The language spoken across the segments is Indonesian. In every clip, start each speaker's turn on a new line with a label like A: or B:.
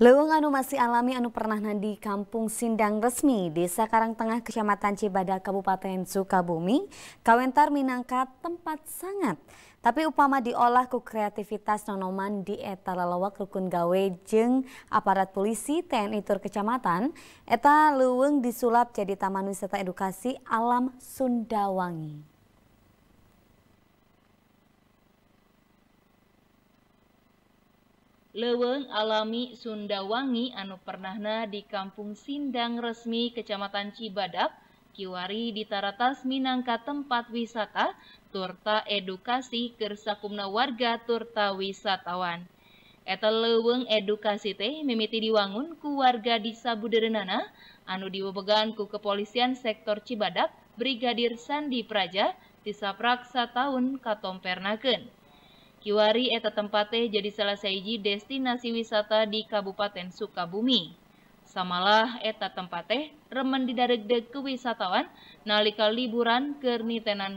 A: Luweng anu masih alami anu pernah di kampung Sindang Resmi, Desa Tengah Kecamatan Cibada, Kabupaten Sukabumi, Kawentar Minangka tempat sangat. Tapi upama diolah ku kreativitas nonoman di eta lalawak rukun gawe jeng aparat polisi TNI Tur Kecamatan, eta leuweung disulap jadi Taman Wisata Edukasi Alam Sundawangi.
B: Leweng alami Sundawangi anu pernahna di Kampung Sindang resmi Kecamatan Cibadak, Kiwari di Taratas Minangka tempat wisata, turta edukasi kersakumna warga turta wisatawan. Eta leweng edukasi teh mimiti diwangun ku warga di Sabuderenana, anu diwebegan ku kepolisian sektor Cibadak, Brigadir Sandi Praja, disaprak tahun katompernaken. Kiwari eta tempate jadi salah seiji destinasi wisata di Kabupaten Sukabumi. Samalah eta tempate remen didaregdeg ke wisatawan nalika liburan ke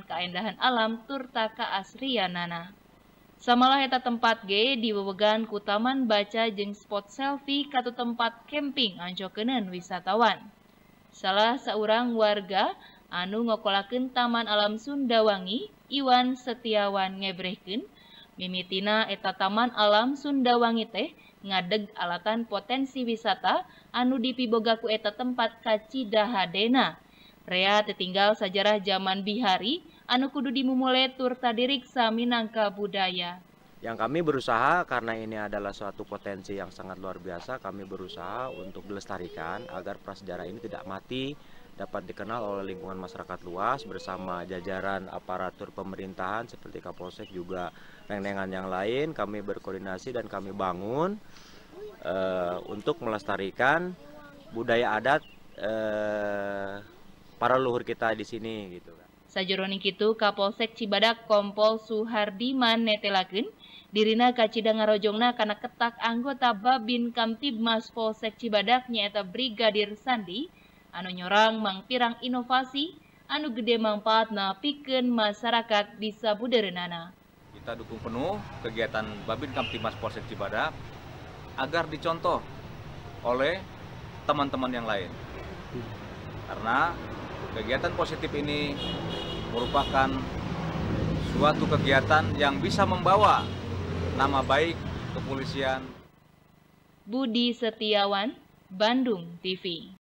B: keindahan alam Turtaka Asrianana. Samalah eta tempat ge diwewegan ku taman baca jeng spot selfie katu tempat camping anjokeuneun wisatawan. Salah seorang warga anu ngokolakeun Taman Alam Sundawangi, Iwan Setiawan ngebrehkeun Mimitina eta Taman Alam Sundawangi teh ngadeg alatan potensi wisata anu dipibogaku eta tempat kacidahadena. Rea tetinggal sejarah zaman bihari anu kudu dimumule tur tadiriksa minangka budaya.
C: Yang kami berusaha karena ini adalah suatu potensi yang sangat luar biasa, kami berusaha untuk dilestarikan agar prasejarah ini tidak mati, dapat dikenal oleh lingkungan masyarakat luas bersama jajaran aparatur pemerintahan seperti Kapolsek juga neng yang lain kami berkoordinasi dan kami bangun e, untuk melestarikan budaya adat e, para leluhur kita di sini gitu kan.
B: Sajeroning Kapolsek Cibadak Kompol Suhardi netelakin dirina ngarojongna karena ketak anggota Babin Kamtibmas Polsek Cibadak nyata Brigadir Sandi anu nyorang mangpirang inovasi anu gede na piken masyarakat di Sabudarenana.
D: Kita dukung penuh kegiatan Babin Kamtimas Polsek Cibadak agar dicontoh oleh teman-teman yang lain. Karena kegiatan positif ini merupakan suatu kegiatan yang bisa membawa nama baik kepolisian.
B: Budi Setiawan, Bandung TV.